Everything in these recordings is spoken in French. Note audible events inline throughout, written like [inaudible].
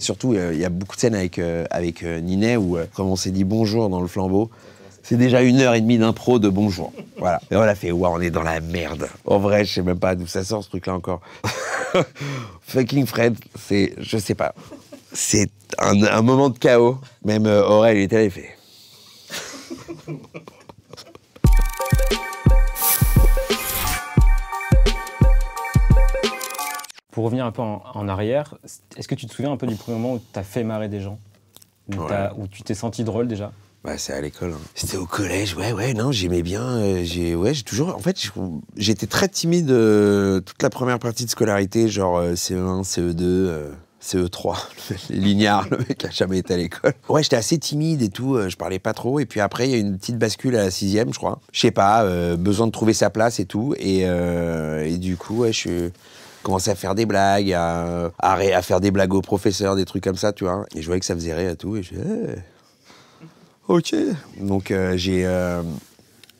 Surtout, euh, il y a beaucoup de scènes avec, euh, avec euh, Ninet où, comme on s'est dit bonjour dans le flambeau, c'est déjà une heure et demie d'impro de bonjour. Voilà. Et on a fait, waouh, on est dans la merde. En vrai, je sais même pas d'où ça sort ce truc-là encore. [laughs] Fucking Fred, c'est, je sais pas. C'est un, moment de chaos. Même Aurel, il était là, il fait. Pour revenir un peu en, arrière, est-ce que tu te souviens un peu du premier moment où tu as fait marrer des gens Où, tu t'es senti drôle déjà bah, c'est à l'école. Hein. C'était au collège, ouais, ouais, non, j'aimais bien. Euh, j'ai, ouais, j'ai toujours. En fait, j'étais très timide euh, toute la première partie de scolarité, genre CE1, CE2. CE3, Lignard, le mec a jamais été à l'école. Ouais, j'étais assez timide et tout, euh, je parlais pas trop. Et puis après, il y a une petite bascule à la sixième, je crois. Je sais pas, besoin de trouver sa place et tout. Et, et du coup, ouais, je suis commençais à faire des blagues, à, à, à, faire des blagues aux professeurs, des trucs comme ça, tu vois. Et je voyais que ça faisait rire à tout. Et je ok. Donc euh, j'ai euh,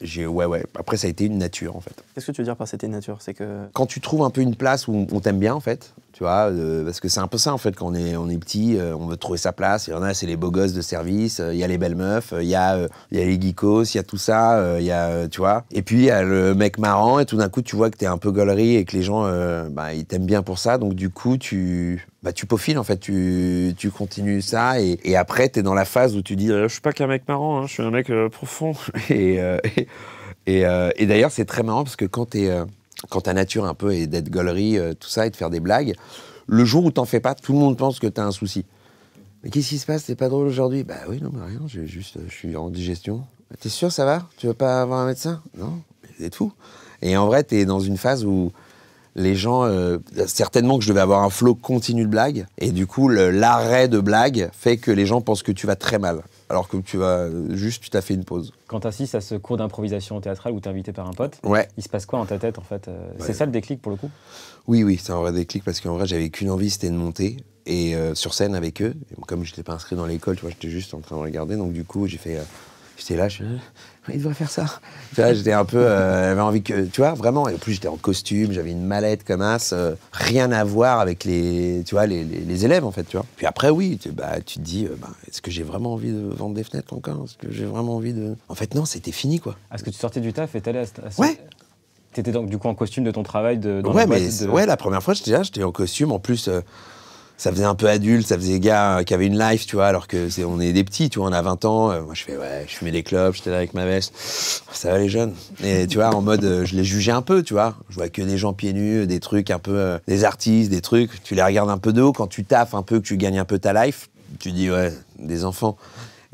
j'ai ouais ouais. Après ça a été une nature en fait. Qu'est-ce que tu veux dire par c'était une nature C'est que quand tu trouves un peu une place où on t'aime bien en fait, tu vois, euh, parce que c'est un peu ça en fait quand on est on est petit, euh, on veut trouver sa place. Il y en a c'est les beaux gosses de service, euh, il y a les belles meufs, il y a y a les geekos, il y a tout ça, il y a tu vois. Et puis il y a le mec marrant et tout d'un coup tu vois que t'es un peu gaulerie et que les gens bah, ils t'aiment bien pour ça, donc du coup tu bah, tu peaufines, en fait, tu, tu continues ça, et, après, tu es dans la phase où tu dis euh, Je suis pas qu'un mec marrant, hein, je suis un mec euh, profond. [laughs] et, euh, et, d'ailleurs, c'est très marrant parce que quand, es quand ta nature un peu est d'être gaulerie, tout ça, et de faire des blagues, le jour où t'en fais pas, tout le monde pense que tu as un souci. Mais qu'est-ce qui se passe C'est pas drôle aujourd'hui Bah oui, non, mais bah rien, j'ai juste, je suis en digestion. T'es sûr, ça va Tu veux pas avoir un médecin Non, c'est tout. Et en vrai, tu es dans une phase où les gens, euh, certainement que je devais avoir un flot continu de blagues, et du coup, l'arrêt de blagues fait que les gens pensent que tu vas très mal, alors que tu vas euh, juste, tu t'as fait une pause. Quand tu assistes à ce cours d'improvisation théâtrale où tu es invité par un pote, ouais. il se passe quoi dans ta tête en fait euh, C'est ça le déclic pour le coup Oui, oui, c'est un vrai déclic parce qu'en vrai, j'avais qu'une envie, c'était de monter. Et sur scène avec eux, comme je n'étais pas inscrit dans l'école, tu vois, j'étais juste en train de regarder, donc du coup, j'ai fait. j'étais là, je il devrait faire ça. Tu vois, j'étais un peu. Euh, j'avais envie que. Tu vois, vraiment. Et en plus, j'étais en costume, j'avais une mallette comme as. Euh, rien à voir avec les, tu vois, les, élèves, en fait. Tu vois. Puis après, oui, tu, bah, tu te dis euh, bah, est-ce que j'ai vraiment envie de vendre des fenêtres encore Est-ce que j'ai vraiment envie de. En fait, non, c'était fini, quoi. Est-ce ah, que tu sortais du taf et t'allais à, ce... Ouais T'étais donc du coup en costume de ton travail de, ouais, mais Ouais, la première fois, j'étais là, j'étais en costume. En plus ça faisait un peu adulte, ça faisait gars euh, qui avait une life, tu vois, alors que c'est, on est des petits, tu vois, on a 20 ans. Euh, moi, je fais, ouais, je fumais des clubs, j'étais là avec ma veste. Ça va, les jeunes. Et tu vois, en mode, euh, je les jugeais un peu, tu vois. Je vois que des gens pieds nus, des trucs un peu, des artistes, des trucs. Tu les regardes un peu de haut quand tu taffes un peu, que tu gagnes un peu ta life. Tu dis, ouais, des enfants.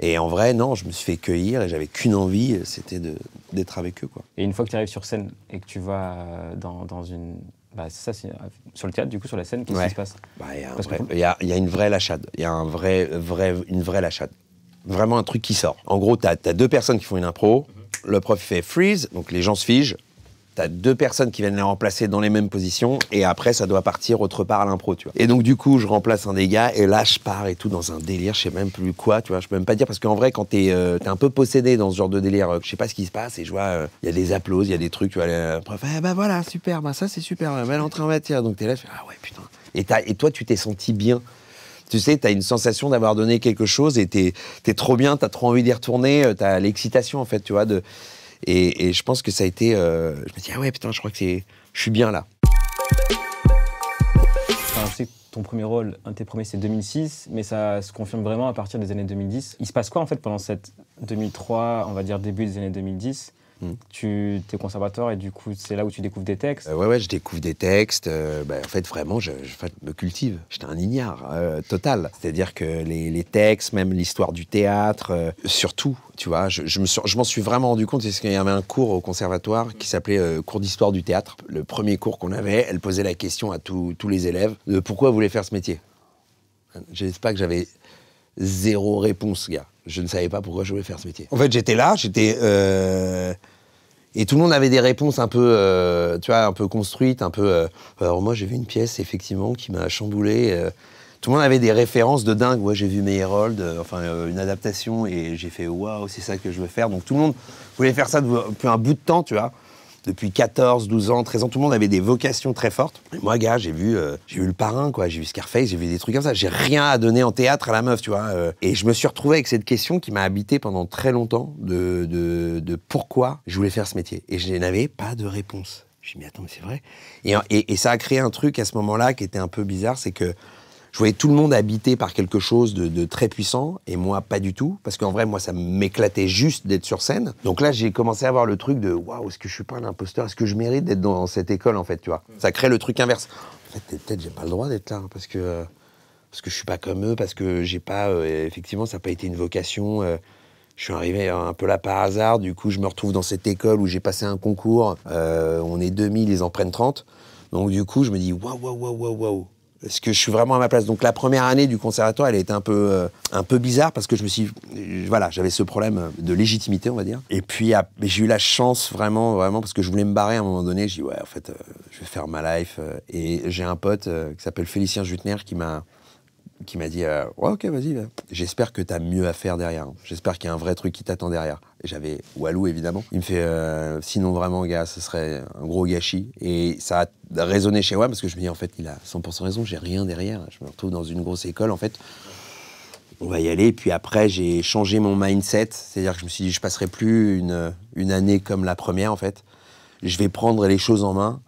Et en vrai, non, je me suis fait cueillir et j'avais qu'une envie, c'était de, d'être avec eux, quoi. Et une fois que tu arrives sur scène et que tu vas dans, dans une bah, ça, euh, sur le théâtre, du coup, sur la scène, qu'est-ce qui se passe bah, Il y, a une vraie lâchade. Il y a un vrai, vrai, une vraie lâchade. Vraiment un truc qui sort. En gros, tu as, deux personnes qui font une impro. Mm-hmm. Le prof fait freeze, donc les gens se figent deux personnes qui viennent les remplacer dans les mêmes positions, et après, ça doit partir autre part à l'impro, tu vois. Et donc, du coup, je remplace un des gars, et là, je pars et tout dans un délire, je sais même plus quoi, tu vois. Je peux même pas dire, parce qu'en vrai, quand t'es euh, es un peu possédé dans ce genre de délire, euh, je sais pas ce qui se passe, et je vois, euh, il y a des applauses, il y a des trucs, tu vois. Le prof, eh ben voilà, super, bah ça, c'est super, elle est en matière. Donc, t'es là, tu fais, ah ouais, putain. Et, et toi, tu t'es senti bien tu sais, t'as une sensation d'avoir donné quelque chose et t'es trop bien, t'as trop envie d'y retourner, t'as l'excitation en fait, tu vois. De... Et, je pense que ça a été. Euh, je me dis, ah ouais, putain, je crois que c'est. Je suis bien là. Enfin, ton premier rôle, un de tes premiers, c'est 2006, mais ça se confirme vraiment à partir des années 2010. Il se passe quoi en fait pendant cette 2003, on va dire début des années 2010 Mm. Tu es conservateur et du coup, c'est là où tu découvres des textes Oui, euh, Ouais, ouais, je découvre des textes. Euh, bah, en fait, vraiment, je, me cultive. J'étais un ignare euh, total. C'est-à-dire que les, textes, même l'histoire du théâtre, surtout, tu vois, je, m'en suis vraiment rendu compte. C'est qu'il y avait un cours au conservatoire qui s'appelait cours d'histoire du théâtre. Le premier cours qu'on avait, elle posait la question à tous les élèves de pourquoi vous voulez faire ce métier. Je pas que j'avais zéro réponse, gars. Je ne savais pas pourquoi je voulais faire ce métier. En fait, j'étais là, j'étais et tout le monde avait des réponses un peu, euh, tu vois, un peu construites, un peu. Euh, alors moi, j'ai vu une pièce effectivement qui m'a chamboulé. Euh. tout le monde avait des références de dingue. Moi, j'ai vu Meyerhold, enfin une adaptation, et j'ai fait waouh, c'est ça que je veux faire. Donc tout le monde voulait faire ça depuis un bout de temps, tu vois depuis 14, 12 ans, 13 ans, tout le monde avait des vocations très fortes. moi, gars, j'ai vu, euh, vu le parrain, quoi. J'ai vu Scarface, j'ai vu des trucs comme ça. J'ai rien à donner en théâtre à la meuf, tu vois. Euh. Et je me suis retrouvé avec cette question qui m'a habité pendant très longtemps de, pourquoi je voulais faire ce métier. Et je n'avais pas de réponse. Je me suis dit, mais attends, mais c'est vrai. et, et, ça a créé un truc à ce moment-là qui était un peu bizarre, c'est que je voyais tout le monde habité par quelque chose de, très puissant et moi pas du tout parce qu'en vrai moi ça m'éclatait juste d'être sur scène. Donc là j'ai commencé à avoir le truc de waouh est-ce que je suis pas un imposteur est-ce que je mérite d'être dans cette école en fait tu vois. Ça crée le truc inverse. En fait peut-être j'ai pas le droit d'être là hein, parce que parce que je suis pas comme eux parce que j'ai pas euh, effectivement ça n'a pas été une vocation. Euh, je suis arrivé un peu là par hasard, du coup je me retrouve dans cette école où j'ai passé un concours, euh, on est 2000, ils en prennent 30. Donc du coup je me dis waouh, waouh, waouh, waouh, waouh parce que je suis vraiment à ma place. Donc la première année du conservatoire, elle a été un peu, euh, un peu bizarre parce que je me suis, euh, voilà, j'avais ce problème de légitimité, on va dire. Et puis j'ai eu la chance vraiment, vraiment, parce que je voulais me barrer à un moment donné. J'ai dit ouais, en fait, euh, je vais faire ma life. Et j'ai un pote qui s'appelle Félicien Jutner qui m'a qui m'a dit euh, ouais, Ok, vas-y, j'espère que tu as mieux à faire derrière. J'espère qu'il y a un vrai truc qui t'attend derrière. Et j'avais Walou, évidemment. Il me fait euh, Sinon, vraiment, gars, ce serait un gros gâchis. Et ça a résonné chez moi parce que je me dis En fait, il a 100% raison, j'ai rien derrière. Je me retrouve dans une grosse école, en fait. On va y aller. Et puis après, j'ai changé mon mindset. C'est-à-dire que je me suis dit Je passerai plus une, une année comme la première, en fait. Je vais prendre les choses en main.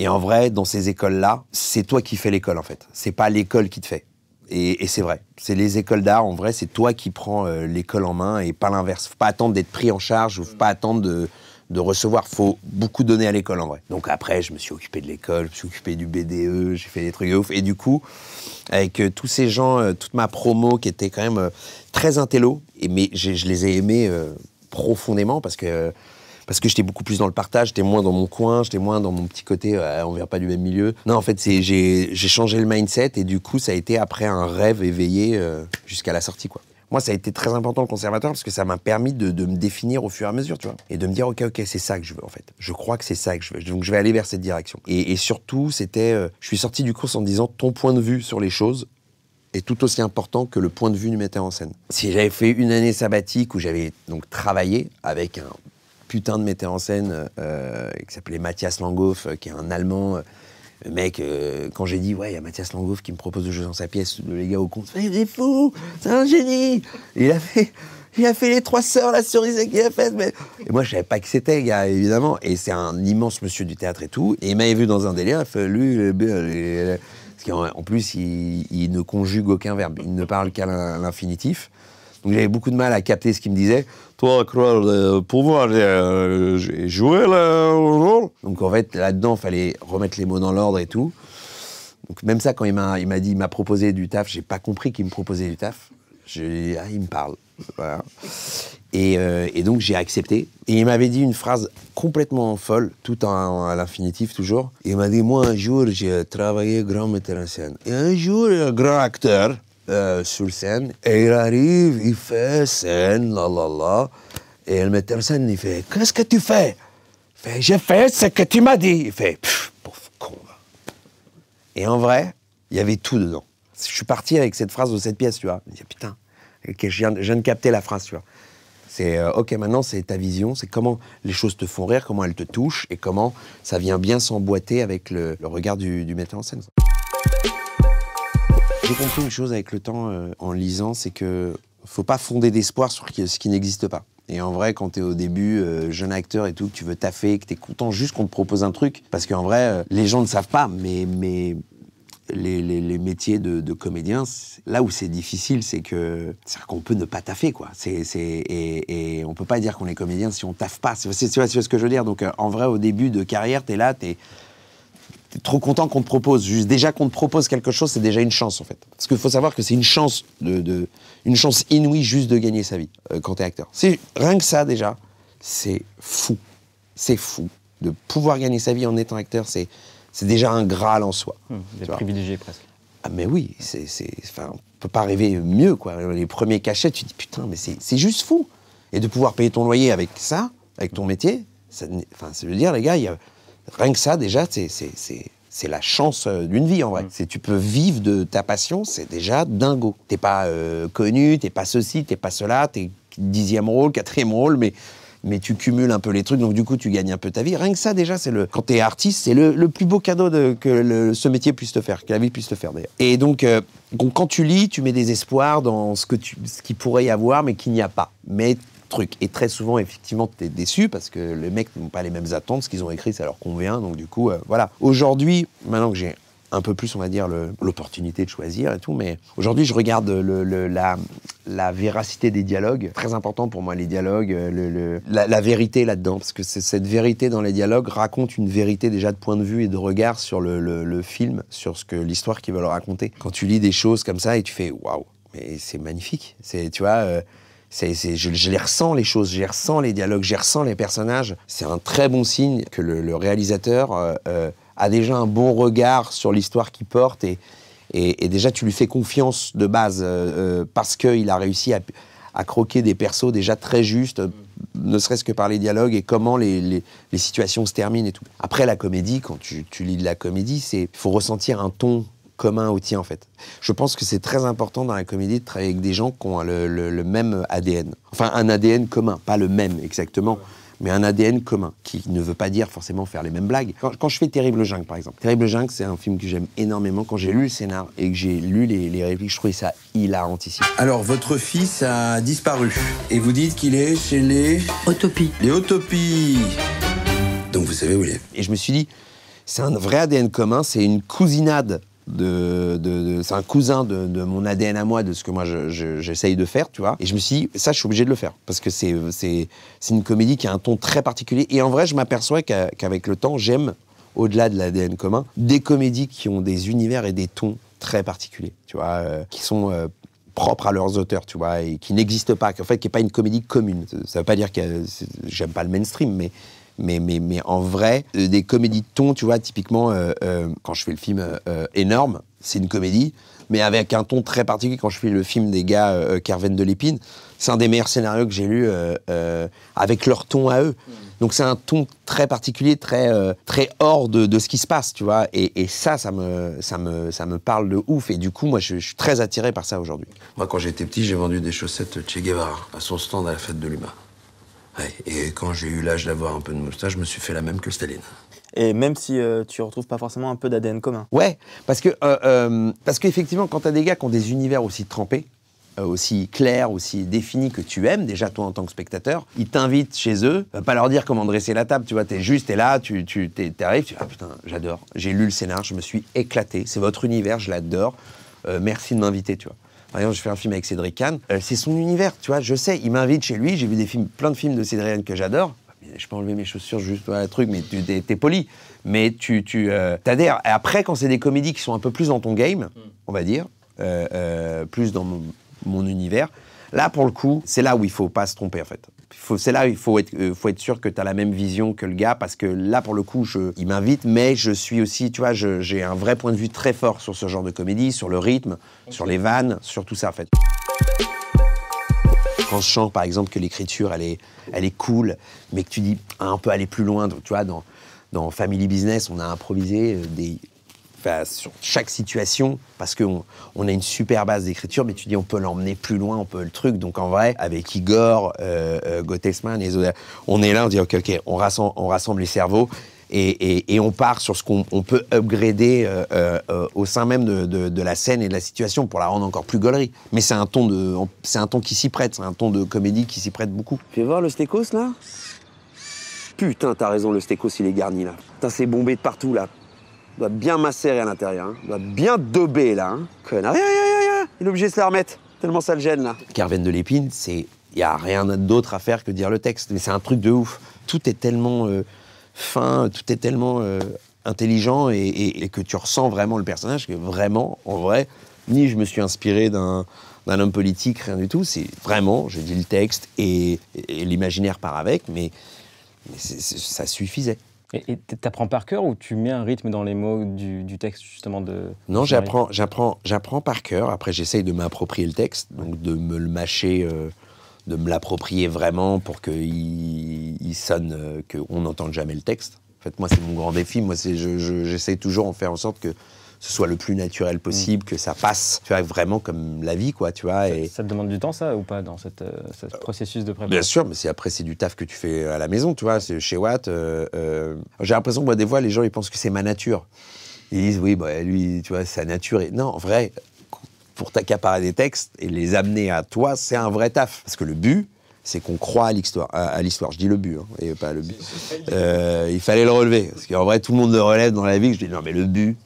Et en vrai, dans ces écoles-là, c'est toi qui fais l'école en fait. C'est pas l'école qui te fait. Et, c'est vrai, c'est les écoles d'art, en vrai, c'est toi qui prends euh, l'école en main et pas l'inverse. Faut pas attendre d'être pris en charge, faut pas attendre de, recevoir. Faut beaucoup donner à l'école, en vrai. Donc après, je me suis occupé de l'école, je me suis occupé du BDE, j'ai fait des trucs ouf. Et du coup, avec euh, tous ces gens, euh, toute ma promo qui était quand même très intello, et, mais je les ai aimés profondément parce que parce que j'étais beaucoup plus dans le partage, j'étais moins dans mon coin, j'étais moins dans mon petit côté, euh, on vient pas du même milieu. Non, en fait, j'ai changé le mindset et du coup, ça a été après un rêve éveillé euh, jusqu'à la sortie, quoi. Moi, ça a été très important le conservatoire parce que ça m'a permis de, me définir au fur et à mesure, tu vois. Et de me dire, OK, OK, c'est ça que je veux, en fait. Je crois que c'est ça que je veux. Donc, je vais aller vers cette direction. Et, surtout, c'était. Euh, je suis sorti du cours en disant, ton point de vue sur les choses, est tout aussi important que le point de vue du metteur en scène. Si j'avais fait une année sabbatique où j'avais donc travaillé avec un putain de metteur en scène euh, euh, qui s'appelait Mathias Langhoff, euh, qui est un Allemand. mec, quand j'ai dit, ouais, il y a Mathias Langhoff qui me propose de jouer dans sa pièce, les gars au compte, il est fou, c'est un génie il a fait, il a fait les trois sœurs, la cerise qu'il a faite. Mais... Et moi, je savais pas que c'était, gars, évidemment. Et c'est un immense monsieur du théâtre et tout. Et il m'avait vu dans un délire, il fait, lui, plus, il, ne conjugue aucun verbe, il ne parle qu'à l'infinitif. Donc j'avais beaucoup de mal à capter ce qu'il me disait toi, croire de pouvoir euh, j'ai jouer le rôle. Donc en fait, là-dedans, il fallait remettre les mots dans l'ordre et tout. Donc même ça, quand il m'a, il m'a dit, m'a proposé du taf, j'ai pas compris qu'il me proposait du taf. Je, ah, il me parle. Voilà. Euh, et, donc j'ai accepté. Et il m'avait dit une phrase complètement folle, tout en, à l'infinitif toujours. Il m'a dit, moi un jour j'ai travaillé grand metteur en scène. Et un jour grand acteur, euh, sur scène, et il arrive, il fait scène, la la la, et le metteur en scène, il fait Qu'est-ce que tu fais fait J'ai fait ce que tu m'as dit. Il fait pauvre con. Et en vrai, il y avait tout dedans. Je suis parti avec cette phrase de cette pièce, tu vois. Je me dis Putain, je, viens, de capter la phrase, tu vois. C'est euh, OK, maintenant, c'est ta vision, c'est comment les choses te font rire, comment elles te touchent et comment ça vient bien s'emboîter avec le, regard du, metteur en scène. J'ai compris une chose avec le temps euh, en lisant, c'est que faut pas fonder d'espoir sur ce qui n'existe pas. Et en vrai, quand tu es au début, euh, jeune acteur et tout, que tu veux taffer, que tu es content juste qu'on te propose un truc, parce qu'en vrai, euh, les gens ne savent pas, mais, mais les, métiers de, comédien, là où c'est difficile, c'est que c'est qu'on peut ne pas taffer, quoi. et, et, on peut pas dire qu'on est comédien si on taffe pas. C'est, tu vois ce que je veux dire. Donc, en vrai, au début de carrière, tu es là, tu es t'es trop content qu'on te propose. Juste déjà qu'on te propose quelque chose, c'est déjà une chance en fait. Parce qu'il faut savoir que c'est une chance de, une chance inouïe juste de gagner sa vie euh, quand t'es acteur. C'est rien que ça déjà, c'est fou, c'est fou de pouvoir gagner sa vie en étant acteur. C'est c'est déjà un graal en soi. Hum, privilégié presque. Ah mais oui, c'est enfin on peut pas rêver mieux quoi. Les premiers cachets, tu te dis putain mais c'est juste fou. Et de pouvoir payer ton loyer avec ça, avec ton métier, ça, enfin, cest veut dire les gars, il y a Rien que ça, déjà, c'est la chance euh, d'une vie, en vrai. Mm. Tu peux vivre de ta passion, c'est déjà dingo. T'es pas euh, connu, t'es pas ceci, t'es pas cela, t'es dixième rôle, quatrième rôle, mais mais tu cumules un peu les trucs, donc du coup tu gagnes un peu ta vie. Rien que ça déjà, c'est le quand t'es artiste, c'est le, plus beau cadeau que le, ce métier puisse te faire, que la vie puisse te faire d'ailleurs. Et donc, euh, quand tu lis, tu mets des espoirs dans ce que tu, qui pourrait y avoir, mais qu'il n'y a pas. Mais truc. Et très souvent, effectivement, tu es déçu parce que les mecs n'ont pas les mêmes attentes, ce qu'ils ont écrit, ça leur convient. Donc, du coup, euh, voilà. Aujourd'hui, maintenant que j'ai un peu plus, on va dire, l'opportunité de choisir et tout, mais aujourd'hui, je regarde le, la, la, véracité des dialogues. Très important pour moi, les dialogues, euh, le, la, vérité là-dedans, parce que cette vérité dans les dialogues raconte une vérité déjà de point de vue et de regard sur le film, sur ce que l'histoire qu'ils veulent raconter. Quand tu lis des choses comme ça et tu fais waouh, mais c'est magnifique. C'est, tu vois. Euh, c'est je, les ressens les choses, je les ressens les dialogues, je les ressens les personnages. C'est un très bon signe que le, réalisateur euh, euh, a déjà un bon regard sur l'histoire qu'il porte et, et, déjà tu lui fais confiance de base euh, parce qu'il a réussi à, croquer des persos déjà très justes, ne serait-ce que par les dialogues et comment les, situations se terminent et tout. Après la comédie, quand tu, tu lis de la comédie, c'est faut ressentir un ton commun au outil en fait. Je pense que c'est très important dans la comédie de travailler avec des gens qui ont le, même ADN. Enfin, un ADN commun, pas le même exactement. mais un ADN commun, qui ne veut pas dire forcément faire les mêmes blagues. Quand, je fais Terrible Jungle, par exemple, Terrible Jungle, c'est un film que j'aime énormément. Quand j'ai lu le scénar et que j'ai lu les, les, répliques, je trouvais ça hilarant ici. Alors, votre fils a disparu, et vous dites qu'il est chez les... Autopies. Les Autopies Donc vous savez où il est. Et je me suis dit, c'est un vrai ADN commun, c'est une cousinade de, c'est un cousin de, mon ADN à moi, de ce que moi j'essaye de faire, tu vois. Et je me suis dit, ça, je suis obligé de le faire. Parce que c'est une comédie qui a un ton très particulier. Et en vrai, je m'aperçois qu'avec le temps, j'aime, au-delà de l'ADN commun, des comédies qui ont des univers et des tons très particuliers, tu vois, euh, qui sont euh, propres à leurs auteurs, tu vois, et qui n'existent pas, qui, en fait, qui n'est pas une comédie commune. Ça ne veut pas dire que j'aime pas le mainstream, mais mais, mais, mais en vrai, euh, des comédies de ton, tu vois, typiquement, euh, euh, quand je fais le film énorme, c'est une comédie, mais avec un ton très particulier. Quand je fais le film des gars Carven de l'Épine, c'est un des meilleurs scénarios que j'ai lu avec leur ton à eux. Donc c'est un ton très particulier, très, très hors de, de, ce qui se passe, tu vois. Et, ça, ça me, ça, me, ça me parle de ouf. Et du coup, moi, je, je suis très attiré par ça aujourd'hui. Moi, quand j'étais petit, j'ai vendu des chaussettes Che Guevara à son stand à la fête de l'humain et quand j'ai eu l'âge d'avoir un peu de moustache, je me suis fait la même que Staline. Et même si tu euh, tu retrouves pas forcément un peu d'ADN commun. Ouais, parce que euh, euh, parce qu'effectivement, quand t'as des gars qui ont des univers aussi trempés, aussi clairs, aussi définis que tu aimes, déjà toi en tant que spectateur, ils t'invitent chez eux, pas leur dire comment dresser la table, tu vois, t'es juste, t'es là, tu, tu t'arrives, ah putain, j'adore, j'ai lu le scénar, je me suis éclaté, c'est votre univers, je l'adore, merci de m'inviter, tu vois. Par exemple, je fais un film avec Cédric Kahn. Euh, c'est son univers, tu vois. Je sais, il m'invite chez lui. J'ai vu des films, plein de films de Cédric Kahn que j'adore. Je peux enlever mes chaussures juste un truc, mais tu es poli. Mais tu, tu euh, Et après, quand c'est des comédies qui sont un peu plus dans ton game, on va dire, euh, plus dans mon, mon univers, là, pour le coup, c'est là où il faut pas se tromper, en fait c'est là, il faut être, euh, faut être sûr que tu as la même vision que le gars, parce que là, pour le coup, il m'invite, mais je suis aussi, tu vois, j'ai un vrai point de vue très fort sur ce genre de comédie, sur le rythme, sur les vannes, sur tout ça, en fait. Quand je chante, par exemple, que l'écriture, elle est, elle est cool, mais que tu dis, un peu aller plus loin, tu vois, dans, dans Family Business, on a improvisé euh, des sur chaque situation, parce qu'on on a une super base d'écriture, mais tu dis on peut l'emmener plus loin, on peut le truc. Donc en vrai, avec Igor, euh, euh, Gottesman, on est là, on dit ok, ok, on rassemble, les cerveaux. Et, on part sur ce qu'on peut upgrader euh, au sein même de, la scène et de la situation pour la rendre encore plus gaulerie. Mais c'est un ton qui s'y prête, c'est un ton de comédie qui s'y prête beaucoup. Fais voir le stécos là. Putain, t'as raison, le stécos il est garni là. Putain, c'est bombé de partout là doit bien macérer à l'intérieur, il hein. doit bien dober là. Hein. Il est obligé de se la remettre, tellement ça le gêne là. Carven de l'épine, c'est. Il n'y a rien d'autre à faire que dire le texte, mais c'est un truc de ouf. Tout est tellement euh, fin, tout est tellement euh, intelligent et, que tu ressens vraiment le personnage, que vraiment, en vrai, ni je me suis inspiré d'un homme politique, rien du tout. C'est vraiment, je dis le texte et, l'imaginaire part avec, mais ça suffisait. Et t'apprends par cœur ou tu mets un rythme dans les mots du, texte justement de Non, j'apprends, par cœur. Après, j'essaye de m'approprier le texte, donc de me le mâcher, euh, de me l'approprier vraiment pour qu'il il sonne, euh, qu'on n'entende jamais le texte. En fait, moi, c'est mon grand défi. Moi, c'est, toujours en faire en sorte que ce soit le plus naturel possible, mm. que ça passe, tu vois, vraiment comme la vie, quoi, tu vois. Ça, et... ça te demande du temps, ça, ou pas, dans euh, ce euh, processus de préparation Bien sûr, mais c'est après, c'est du taf que tu fais à la maison, tu vois, c'est chez Watt. Euh, j'ai l'impression que, moi, des fois, les gens, ils pensent que c'est ma nature. Ils disent, oui, bah, lui, tu vois, sa nature. Non, en vrai, pour t'accaparer des textes et les amener à toi, c'est un vrai taf. Parce que le but, c'est qu'on croit à l'histoire. À, l'histoire, je dis le but, hein, et pas le but. il fallait le relever. Parce qu'en vrai, tout le monde le relève dans la vie. Je dis non, mais le but,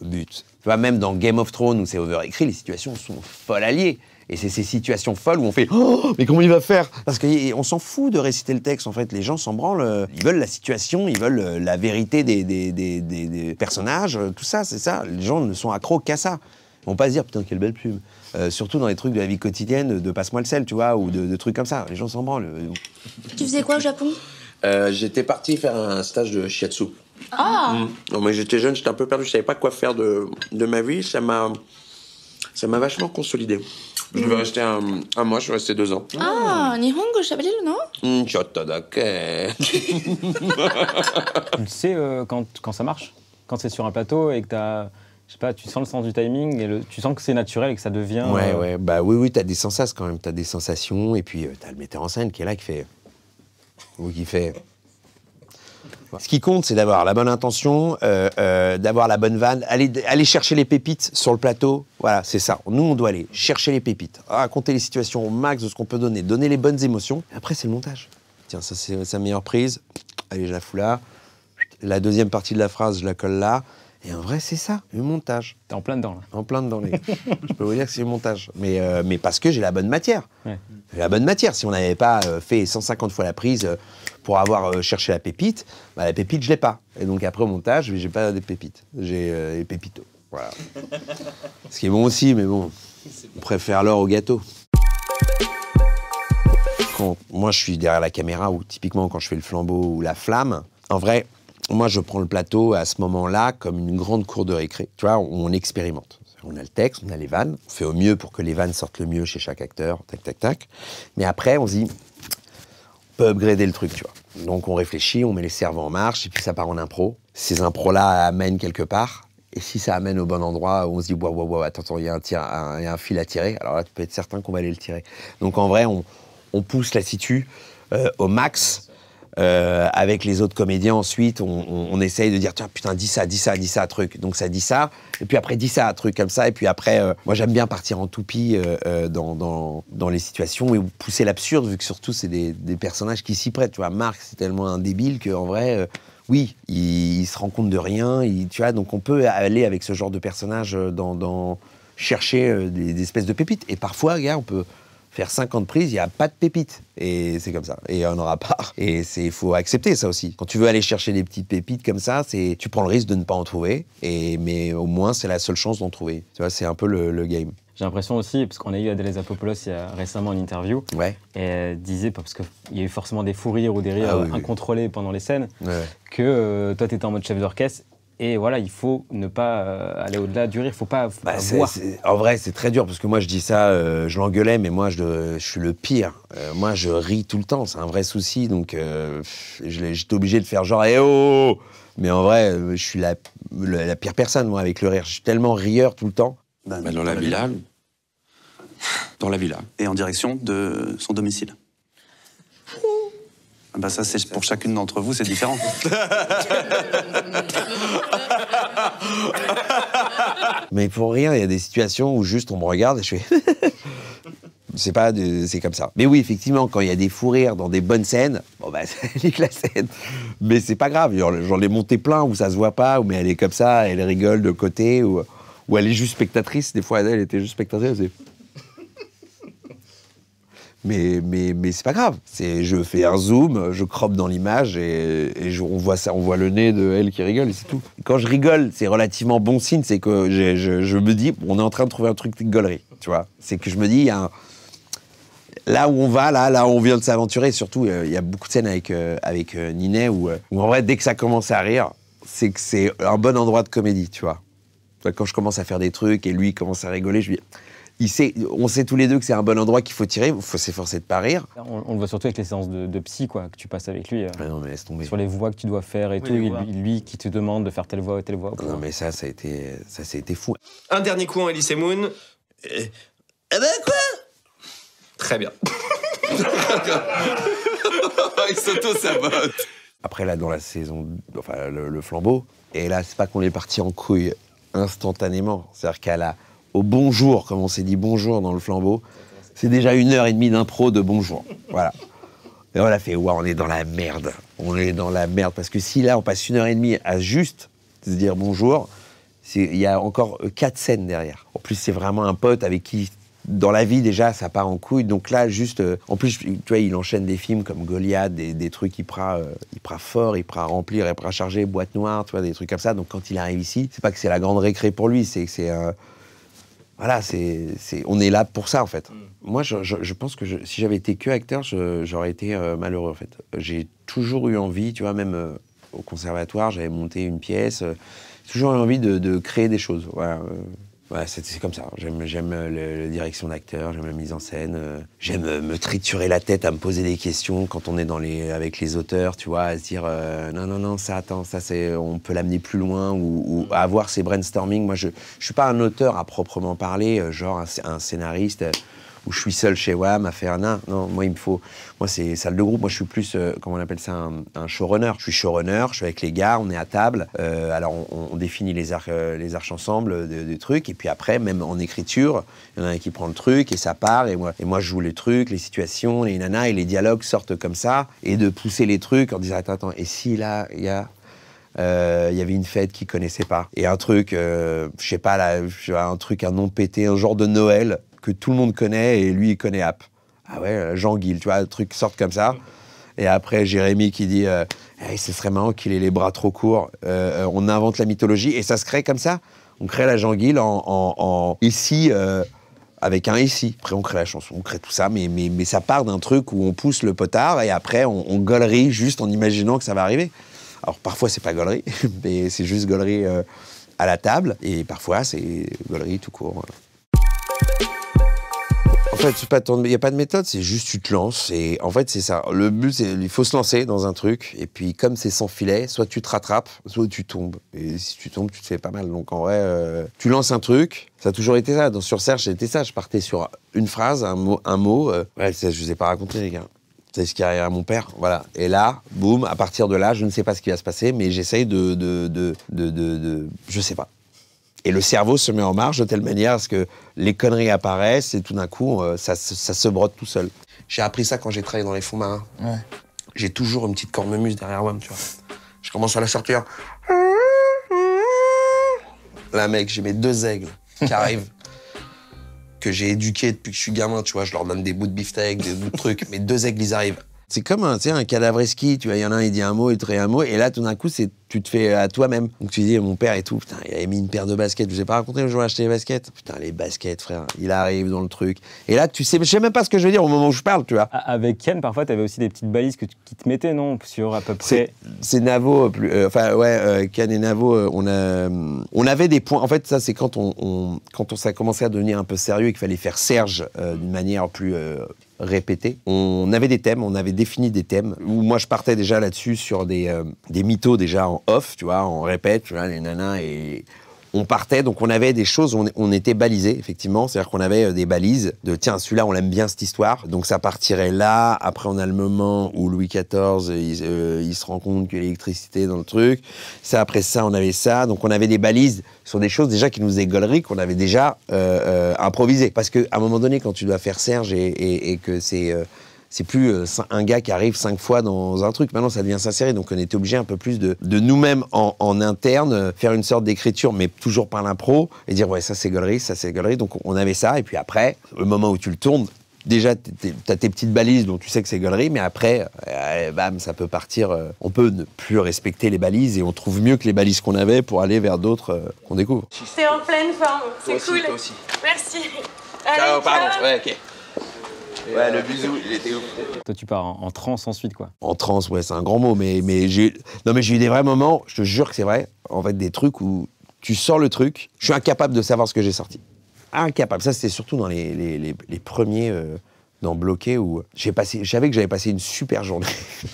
But. Tu vois, même dans Game of Thrones, où c'est écrit, les situations sont folles alliées. Et c'est ces situations folles où on fait oh, mais comment il va faire Parce qu'on s'en fout de réciter le texte, en fait. Les gens s'en branlent. Ils veulent la situation, ils veulent euh, la vérité des, des, des, des personnages, euh, tout ça, c'est ça. Les gens ne sont accros qu'à ça. Ils vont pas se dire putain, quelle belle plume. Euh, surtout dans les trucs de la vie quotidienne, de passe-moi le sel, tu vois, ou de, trucs comme ça. Les gens s'en branlent. Tu faisais quoi au Japon J'étais parti faire un stage de shiatsu. Ah mmh. mais j'étais jeune, j'étais un peu perdu, je savais pas quoi faire de, de ma vie. Ça m'a, ça m'a vachement consolidé. Je vais mm. rester un, un, mois, je vais rester deux ans. Ah, Nihongo mm, dake. [laughs] Tu sais euh, quand, quand ça marche Quand c'est sur un plateau et que t'as je sais pas, tu sens le sens du timing et le, tu sens que c'est naturel et que ça devient. Ouais, euh, ouais, bah oui, oui, t'as des sensations quand même, t'as des sensations et puis tu euh, t'as le metteur en scène qui est là qui fait. ou qui fait. Ce qui compte, c'est d'avoir la bonne intention, euh, euh, d'avoir la bonne vanne, aller, chercher les pépites sur le plateau. Voilà, c'est ça. Nous, on doit aller chercher les pépites, raconter les situations au max de ce qu'on peut donner, donner les bonnes émotions. Après, c'est le montage. Tiens, ça, c'est sa meilleure prise. Allez, je la fous là. La deuxième partie de la phrase, je la colle là. Et en vrai, c'est ça, le montage. T'es en plein dedans, là. En plein dedans, les je peux vous dire que c'est le montage. Mais, euh, mais parce que j'ai la bonne matière. J'ai la bonne matière. Si on n'avait pas fait 150 fois la prise, pour avoir euh, cherché la pépite, bah, la pépite, je l'ai pas. Et donc après, au montage, j'ai pas des pépites. J'ai euh, les pépitos. Voilà. [laughs] Ce qui est bon aussi, mais bon, on préfère l'or au gâteau. moi je suis derrière la caméra, ou typiquement quand je fais le flambeau ou la flamme, en vrai, moi je prends le plateau à ce moment-là comme une grande cour de récré. Tu vois, on, on expérimente. On a le texte, on a les vannes, on fait au mieux pour que les vannes sortent le mieux chez chaque acteur, tac tac tac. Mais après, on se dit, on peut upgrader le truc, tu vois. Donc on réfléchit, on met les cerveaux en marche, et puis ça part en impro. Ces impros-là amènent quelque part. Et si ça amène au bon endroit, on se dit, waouh, waouh, waouh, attends, il y, a un, fil à tirer, alors là, tu peux être certain qu'on va aller le tirer. Donc en vrai, on, pousse la situ euh, au max euh, avec les autres comédiens, ensuite, on, essaye de dire tiens, putain, dis ça, dis ça, dis ça, truc. Donc ça dit ça. Et puis après, dis ça, truc comme ça. Et puis après, euh, moi, j'aime bien partir en toupie euh, dans, dans, les situations et pousser l'absurde, vu que surtout, c'est des, personnages qui s'y prêtent. Tu vois, Marc, c'est tellement un débile que en vrai. oui, il, se rend compte de rien, tu vois, donc on peut aller avec ce genre de personnage dans, chercher des, des, espèces de pépites. Et parfois, gars, on peut, faire 50 prises, il n'y a pas de pépites. Et c'est comme ça. Et on aura pas. Et il faut accepter ça aussi. Quand tu veux aller chercher des petites pépites comme ça, c'est tu prends le risque de ne pas en trouver. Et, mais au moins, c'est la seule chance d'en trouver. Tu vois, c'est un peu le, game. J'ai l'impression aussi, parce qu'on a eu Adèle Zapopoulos il y a récemment une interview, et elle disait, parce qu'il y a eu forcément des fous rires ou des rires ah incontrôlés pendant les scènes, que euh, toi, tu étais en mode chef d'orchestre et voilà, il faut ne pas euh, aller au-delà du rire, il faut pas bah, En vrai, c'est très dur parce que moi, je dis ça, euh, je l'engueulais, mais moi, je, je suis le pire. Euh, moi, je ris tout le temps, c'est un vrai souci, donc j'étais obligé de faire genre eh oh, oh, oh. Mais en vrai, je suis la, la, pire personne moi avec le rire. Je suis tellement rieur tout le temps. Bah, dans, la, villa. Dans la villa. Et en direction de son domicile. Ah bah ça, c'est pour chacune d'entre vous, c'est différent. [laughs] Mais pour rien, il y a des situations où juste on me regarde et je fais. [laughs] c'est pas, c'est comme ça. Mais oui, effectivement, quand il y a des fous rires dans des bonnes scènes, bon bah c'est [laughs] la scène. Mais c'est pas grave, j'en ai monté plein où ça se voit pas, où mais elle est comme ça, elle rigole de côté, ou, elle est juste spectatrice. Des fois, elle était juste spectatrice. Elle mais, c'est pas grave. C'est, je fais un zoom, je crop dans l'image et, on voit ça, on voit le nez de elle qui rigole et c'est tout. quand je rigole, c'est relativement bon signe, c'est que je, me dis, on est en train de trouver un truc de gaulerie, tu vois. C'est que je me dis, là où on va, là, là où on vient de s'aventurer. Surtout, euh, il y a beaucoup de scènes avec, euh, avec euh, Ninet où, en vrai, dès que ça commence à rire, c'est que c'est un bon endroit de comédie, tu vois. Quand je commence à faire des trucs et lui commence à rigoler, je lui dis on sait tous les deux que c'est un bon endroit qu'il faut tirer, il faut s'efforcer de pas rire. On, le voit surtout avec les séances de, psy quoi, que tu passes avec lui. Euh, ah mais laisse Sur les voix que tu dois faire et tout, lui, qui te demande de faire telle voix ou telle voix. Non, mais ça, ça a été, ça, été fou. Un dernier coup en hein, Elise Moon. Eh ben quoi Très bien. [laughs] il s'auto-sabote. Après, là, dans la saison, enfin, le, flambeau, et là, c'est pas qu'on est parti en couille instantanément. C'est-à-dire qu'à la bonjour, comme on s'est dit bonjour dans le flambeau, c'est déjà une heure et demie d'impro de bonjour. Voilà. Et on a fait, waouh on est dans la merde. On est dans la merde. Parce que si là, on passe une heure et demie à juste se dire bonjour, il y a encore euh, quatre scènes derrière. En plus, c'est vraiment un pote avec qui, dans la vie, déjà, ça part en couille. Donc là, juste. Euh, en plus, tu vois, il enchaîne des films comme Goliath, des, trucs, il prend, euh, il prend fort, il prend remplir, il prend charger, boîte noire, tu vois, des trucs comme ça. Donc quand il arrive ici, c'est pas que c'est la grande récré pour lui, c'est que c'est. Voilà, c'est, on est là pour ça en fait. Mm. Moi, je, pense que si j'avais été que acteur, j'aurais été euh, malheureux en fait. J'ai toujours eu envie, tu vois, même euh, au conservatoire, j'avais monté une pièce. Euh, toujours eu envie de, créer des choses. Voilà. Ouais, c'est comme ça. J'aime euh, la direction d'acteur, j'aime la mise en scène, euh, j'aime euh, me triturer la tête à me poser des questions quand on est dans les, avec les auteurs, tu vois, à se dire non, non, non, ça, attends, ça, c'est, on peut l'amener plus loin ou, avoir mm. ces brainstorming. Moi, je ne suis pas un auteur à proprement parler, genre un scénariste où je suis seul chez WAM à faire Non, moi, il me faut. Moi, c'est salle de groupe. Moi, je suis plus, euh, comment on appelle ça, un, showrunner. Je suis showrunner, je suis avec les gars, on est à table. Euh, alors, on, définit les arcs, euh, les arches ensemble, des trucs. Et puis après, même en écriture, il y en a un qui prend le truc et ça part. Et moi, et moi je joue les trucs, les situations, les nanas, et les dialogues sortent comme ça. Et de pousser les trucs en disant, attends, attends, et si là, il y a il y avait une fête qu'ils connaissaient pas. Et un truc, je sais pas, là, un truc, un nom pété, un genre de Noël que tout le monde connaît et lui, il connaît App. Ah ouais, euh, Jean Guil, tu vois, le truc sort comme ça. Et après, Jérémy qui dit euh, eh, ce serait marrant qu'il ait les bras trop courts. Euh, on invente la mythologie et ça se crée comme ça. On crée la Jean-Guil en, ici, avec un ici. Après, on crée la chanson, on crée tout ça, mais, mais, mais ça part d'un truc où on pousse le potard et après, on, on juste en imaginant que ça va arriver. Alors, parfois, c'est pas gaulerie, [laughs] mais c'est juste gaulerie à la table et parfois, c'est gaulerie tout court. En fait, il n'y a pas de méthode, c'est juste tu te lances. Et en fait, c'est ça. Le but, c'est il faut se lancer dans un truc. Et puis, comme c'est sans filet, soit tu te rattrapes, soit tu tombes. Et si tu tombes, tu te fais pas mal. Donc, en vrai, euh, tu lances un truc. Ça a toujours été ça. Dans, sur Serge, c'était ça. Je partais sur une phrase, un mot. Un mot euh, ouais, ça, je ne vous ai pas raconté, les gars. C'est ce qui arrive à mon père. Voilà. Et là, boum, à partir de là, je ne sais pas ce qui va se passer, mais j'essaye de, de, de, de, de. Je sais pas. Et le cerveau se met en marche de telle manière à ce que les conneries apparaissent et tout d'un coup, euh, ça, se brode tout seul. J'ai appris ça quand j'ai travaillé dans les fonds marins. J'ai toujours une petite cornemuse derrière moi, tu vois. Je commence à la sortir. Là, mec, j'ai mes deux aigles qui arrivent, [laughs] que j'ai éduqués depuis que je suis gamin, tu vois. Je leur donne des bouts de beefsteak, des bouts de trucs. Mes deux aigles, ils arrivent. C'est comme un, un esquis, tu vois. Il y en a un, il dit un mot, il traite un mot. Et là, tout d'un coup, c'est tu te fais euh, à toi-même. Donc tu dis, mon père et tout, putain, il avait mis une paire de baskets. Je vous ai pas raconté le jour où j'ai acheté les baskets. Putain, les baskets, frère. Il arrive dans le truc. Et là, tu sais, je sais même pas ce que je veux dire au moment où je parle, tu vois. Avec Ken, parfois, tu avais aussi des petites balises que tu, qui te mettaient, non Sur à peu près. C'est Navo, euh, enfin, ouais, euh, Ken et Navo, on, a, on avait des points. En fait, ça, c'est quand on, quand on ça commencé à devenir un peu sérieux et qu'il fallait faire Serge d'une manière plus répétée. On avait des thèmes, on avait défini des thèmes. Où moi, je partais déjà là-dessus sur des, des mythos déjà off, tu vois, on répète, tu vois, les nanas et on partait, donc on avait des choses, on, était balisés, effectivement. C'est-à-dire qu'on avait euh, des balises de tiens, celui-là, on l'aime bien cette histoire, donc ça partirait là. Après, on a le moment où Louis XIV, euh, euh, il, se rend compte que l'électricité dans le truc. Ça, après ça, on avait ça. Donc on avait des balises sur des choses déjà qui nous égoleries, qu'on avait déjà improvisé. improvisées. Parce qu'à un moment donné, quand tu dois faire Serge et que c'est c'est plus euh, un gars qui arrive cinq fois dans un truc. Maintenant, ça devient sincéré. Donc, on était obligé un peu plus de, nous-mêmes en, interne, euh, faire une sorte d'écriture, mais toujours par l'impro, et dire ouais, ça c'est galerie, ça c'est galerie. Donc, on avait ça. Et puis après, le moment où tu le tournes, déjà, t'as tes petites balises dont tu sais que c'est galerie, mais après, euh, bam, ça peut partir. on peut ne plus respecter les balises et on trouve mieux que les balises qu'on avait pour aller vers d'autres qu'on découvre. C'est en pleine forme, c'est cool. toi aussi. Merci. pardon. Ouais, ok ouais, euh, le bisou, il était où Toi, tu pars en, en transe ensuite, quoi. En transe, ouais, c'est un grand mot, mais, mais j'ai non, mais j'ai eu des vrais moments, je te jure que c'est vrai, en fait, des trucs où tu sors le truc, je suis incapable de savoir ce que j'ai sorti. Incapable. Ça, c'était surtout dans les, premiers, euh, dans Bloqué, où j'ai passé, que j'avais passé une super journée. [laughs]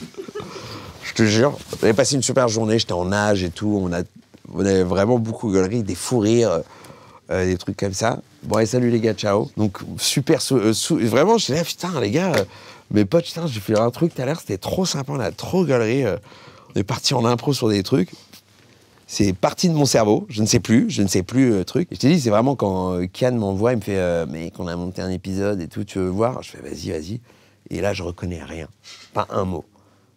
je te jure, j'avais passé une super journée, j'étais en nage et tout, on a avait vraiment beaucoup de des fous rires, euh, des trucs comme ça. Bon, et salut les gars, ciao. Donc, super. Euh, vraiment, suis là, putain, les gars, mais euh, mes potes, putain, j'ai fait un truc tout à l'heure, c'était trop sympa, on a trop galerie. Euh, on est parti en impro sur des trucs. C'est parti de mon cerveau, je ne sais plus, je ne sais plus truc. je t'ai dit, c'est vraiment quand Kian m'envoie, il me fait mais qu'on a monté un épisode et tout, tu veux voir Je fais Vas-y, vas-y. Et là, je reconnais rien. Pas un mot.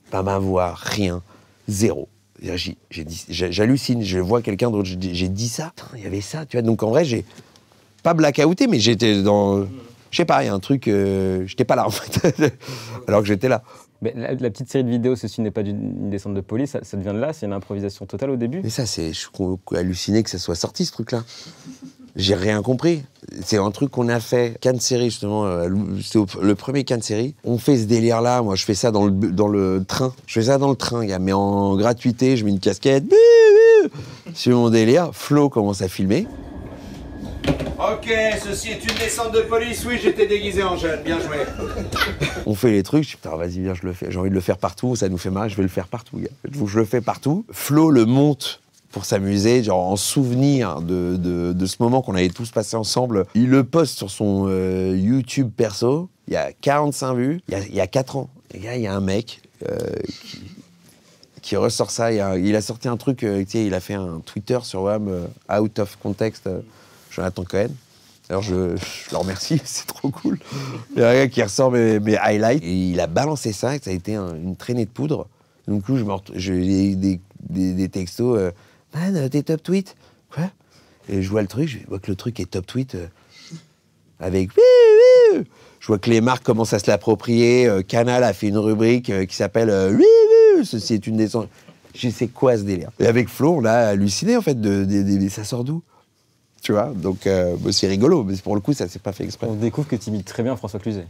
Pas ma voix, rien. Zéro. J'hallucine, je vois quelqu'un d'autre, j'ai dit ça, il y avait ça, tu vois. Donc en vrai, j'ai pas blackouté, mais j'étais dans. Je sais pas, il y a un truc. Euh, j'étais pas là, en fait. [laughs] Alors que j'étais là. Mais la, petite série de vidéos, ceci n'est pas une descente de police, ça, devient de là, c'est une improvisation totale au début. Mais ça, c'est, je suis halluciné que ça soit sorti, ce truc-là. J'ai rien compris. C'est un truc qu'on a fait, Cannes série justement, euh, c'est le premier de série. On fait ce délire-là, moi je fais ça dans le, dans le train. Je fais ça dans le train, gars, mais en gratuité, je mets une casquette, c'est mon délire. Flo commence à filmer. Ok, ceci est une descente de police. Oui, j'étais déguisé en jeune. Bien joué. On fait les trucs. Je putain, vas-y, viens, je le fais. J'ai envie de le faire partout. Ça nous fait mal. Je vais le faire partout. Je le fais partout. Flo le monte pour s'amuser, genre en souvenir de, de, ce moment qu'on avait tous passé ensemble. Il le poste sur son euh, YouTube perso. Il y a 45 vues. Il y a, il 4 ans. il y a un mec euh, qui, ressort ça. Il a, sorti un truc, euh, il a fait un Twitter sur WAM out of context quand Cohen. Alors je, je, le remercie, [laughs] c'est trop cool. Il y a un gars qui ressort mes, highlights. Et il a balancé ça, ça a été une traînée de poudre. Donc du coup, j'ai des, des, des, textos. Euh, Man, euh, t'es top tweet Quoi Et je vois le truc, je vois que le truc est top tweet euh, avec. Je vois que les marques commencent à se l'approprier. Euh, Canal a fait une rubrique qui s'appelle oui Ceci est une descente. Je sais quoi ce délire. Et avec Flo, on a halluciné en fait. De, ça sort d'où tu vois. Donc euh, c'est rigolo, mais pour le coup, ça s'est pas fait exprès. On découvre que tu imites très bien François Cluzet.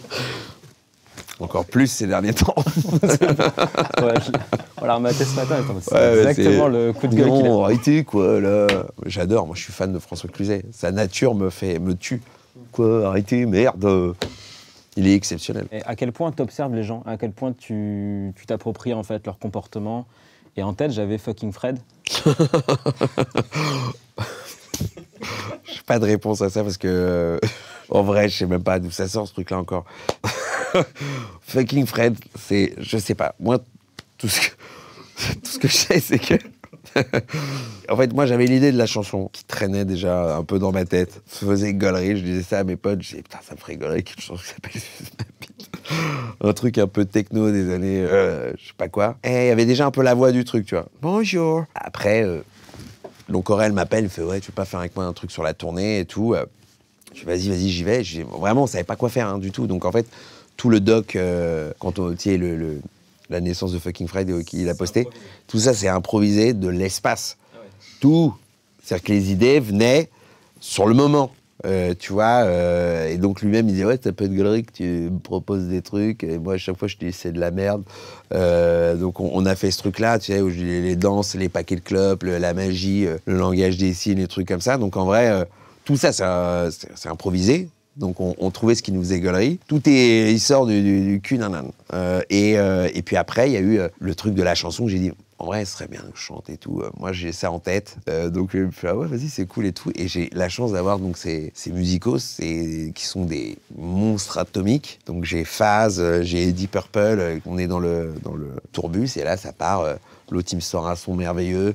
[laughs] Encore plus ces derniers temps. [laughs] on l'a ce matin. C'est exactement le coup de gueule qu'il a. quoi, là, j'adore. Moi, je suis fan de François Cluzet. Sa nature me fait, me tue. Quoi, arrêtez, merde. Il est exceptionnel. à quel point tu observes les gens À quel point tu t'appropries en fait leur comportement et en tête, j'avais fucking Fred. [laughs] J'ai pas de réponse à ça parce que, euh, en vrai, je sais même pas d'où ça sort ce truc-là encore. [laughs] fucking Fred, c'est. Je sais pas. Moi, tout ce que, [laughs] tout ce que je sais, c'est que. en fait, moi, j'avais l'idée de la chanson qui traînait déjà un peu dans ma tête. Je faisais gollerie, je disais ça à mes potes, je disais putain, ça me ferait gaulerie qu'une chanson qui s'appelle un truc un peu techno des années, euh, je sais pas quoi. Et eh, il y avait déjà un peu la voix du truc, tu vois. Bonjour. Après, euh, donc m'appelle, il fait ouais, tu peux pas faire avec moi un truc sur la tournée et tout. Euh, je vas-y, vas-y, j'y vais. vraiment, on savait pas quoi faire hein, du tout. Donc en fait, tout le doc, euh, quand on, tu la naissance de Fucking Friday qu'il a posté, tout ça c'est improvisé de l'espace. Ah tout. C'est-à-dire que les idées venaient sur le moment. Euh, tu vois, euh, et donc lui-même il dit ouais t'as peu de galerie que tu me proposes des trucs et moi à chaque fois je dis c'est de la merde euh, donc on, a fait ce truc là tu sais où les, les danses les paquets de club la magie le langage des signes les trucs comme ça donc en vrai tout ça c'est improvisé donc on, trouvait ce qui nous faisait Tout est, il sort du, cul nan nan et, et, puis après, il y a eu le truc de la chanson. J'ai dit, en vrai, ce serait bien que je chante et tout. Euh, moi, j'ai ça en tête. Euh, donc, euh, je me suis ah ouais, vas-y, c'est cool et tout. Et j'ai la chance d'avoir donc ces, ces musicaux qui sont des monstres atomiques. Donc, j'ai Phase, j'ai Eddie Purple, on est dans le, dans tourbus et là, ça part. L'autre, il sort un son merveilleux,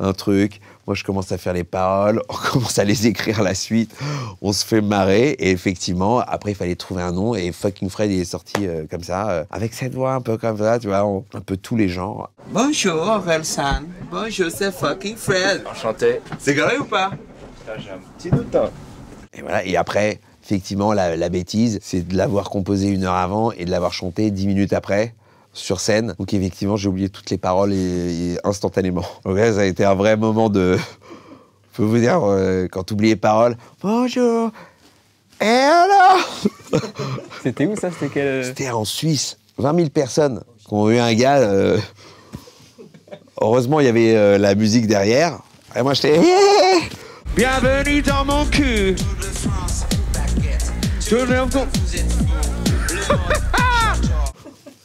un truc. Moi, je commence à faire les paroles, [laughs] on commence à les écrire la suite, on se fait marrer. Et effectivement, après, il fallait trouver un nom. Et Fucking Fred, est sorti euh, comme ça, euh, avec cette voix un peu comme ça, tu vois, un peu tous les genres. Bonjour, Orelsan. Bonjour, c'est Fucking Fred. Enchanté. C'est grave ou pas J'ai un petit doute. Hein. Et voilà, et après, effectivement, la bêtise, c'est de l'avoir composé une heure avant et de l'avoir chanté dix minutes après sur scène. Donc effectivement, j'ai oublié toutes les paroles et, instantanément. [laughs] Donc là, ça a été un vrai moment de... Je [laughs] peux vous dire, euh, quand tu oublies les paroles, bonjour, et alors [laughs] C'était où ça C'était quel... Euh? C'était en Suisse. 20 000 personnes qui ont eu un gars. Euh, heureusement, il y avait la musique derrière. Et moi, j'étais. Bienvenue dans mon cul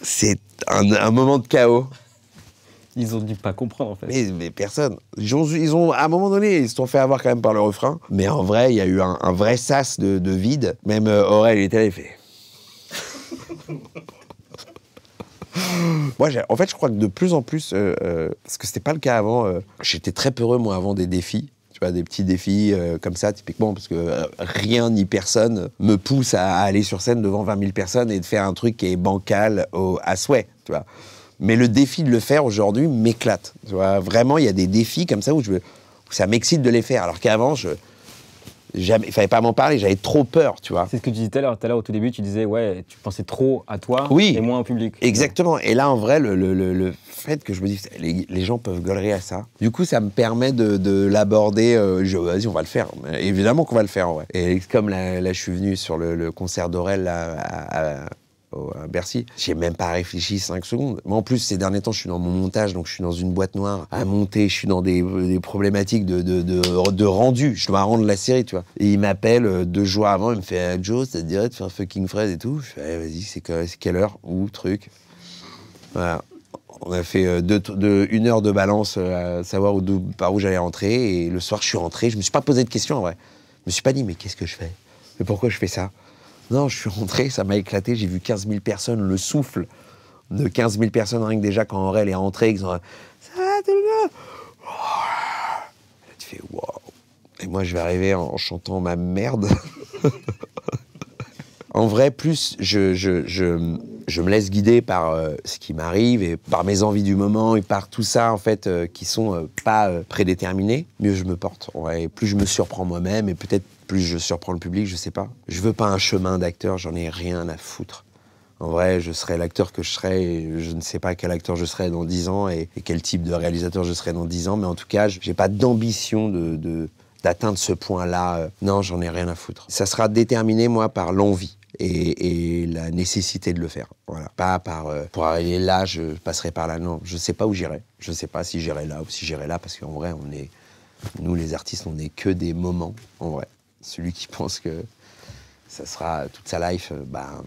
C'est un, moment de chaos. Ils ont dû pas comprendre en fait. Mais, personne. Ils ont, à un moment donné, ils se sont fait avoir quand même par le refrain. Mais en vrai, il y a eu un, vrai sas de, vide. Même euh, Aurel, était là, fait. [laughs] moi, en fait, je crois que de plus en plus, euh, euh, parce que c'était pas le cas avant, euh, j'étais très peureux moi avant des défis tu vois, des petits défis euh, comme ça, typiquement, parce que euh, rien ni personne me pousse à, aller sur scène devant 20 000 personnes et de faire un truc qui est bancal au, à souhait, tu vois. Mais le défi de le faire aujourd'hui m'éclate. Tu vois, vraiment, il y a des défis comme ça où, je, où ça m'excite de les faire. Alors qu'avant, je, Jamais, il fallait pas m'en parler, j'avais trop peur, tu vois. C'est ce que tu disais tout à l'heure, au tout début, tu disais, ouais, tu pensais trop à toi et moins au public. Exactement, et là en vrai, le, le, le, fait que je me dis, les, gens peuvent galérer à ça, du coup ça me permet de, de l'aborder, euh, je vas-y, on va le faire, évidemment qu'on va le faire, ouais. Et comme là, je suis venu sur le, concert d'Aurel à à Bercy. J'ai même pas réfléchi 5 secondes. Mais en plus, ces derniers temps, je suis dans mon montage, donc je suis dans une boîte noire à monter, je suis dans des, problématiques de, rendu. Je dois rendre la série, tu vois. Et il m'appelle euh, deux jours avant, il me fait un euh, Joe, ça te dirait de faire fucking Fred et tout Je fais eh, vas-y, c'est quelle heure Ou truc Voilà. On a fait euh, une heure de balance à savoir par où j'allais rentrer. Et le soir, je suis rentré. Je me suis pas posé de questions en vrai. Je me suis pas dit, mais qu'est-ce que je fais Mais pourquoi je fais ça non, je suis rentré, ça m'a éclaté, j'ai vu 15 000 personnes, le souffle de 15 000 personnes, rien que déjà quand Aurel est rentré, Ça va tout le monde tu fais Waouh Et moi, je vais arriver en chantant ma merde. [laughs] en vrai, plus je, me laisse guider par euh, ce qui m'arrive et par mes envies du moment et par tout ça, en fait, euh, qui sont euh, pas prédéterminés, mieux je me porte. et plus je me surprends moi-même et peut-être plus je surprends le public, je sais pas. Je veux pas un chemin d'acteur, j'en ai rien à foutre. En vrai, je serai l'acteur que je serai, je ne sais pas quel acteur je serai dans 10 ans et, quel type de réalisateur je serai dans 10 ans, mais en tout cas, j'ai pas d'ambition de, d'atteindre ce point-là. Non, j'en ai rien à foutre. Ça sera déterminé, moi, par l'envie. Et, la nécessité de le faire. Voilà. Pas par euh, pour arriver là, je passerai par là. Non, je sais pas où j'irai. Je sais pas si j'irai là ou si j'irai là, parce qu'en vrai, on est nous les artistes, on n'est que des moments en vrai celui qui pense que ça sera toute sa life, euh, bah,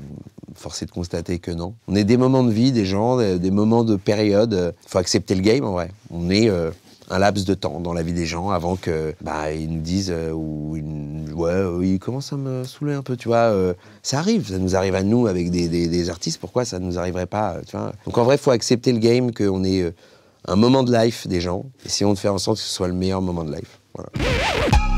forcé de constater que non. On est des moments de vie, des gens, des, moments de période. Il faut accepter le game en vrai. On est euh, un laps de temps dans la vie des gens avant que bah, ils nous disent euh, ou ils, ouais, ils commencent à me saouler un peu, tu vois. ça arrive, ça nous arrive à nous avec des, des, artistes. Pourquoi ça ne nous arriverait pas, Donc en vrai, il faut accepter le game qu'on est un moment de life des gens. Essayons de faire en sorte que ce soit le meilleur moment de life.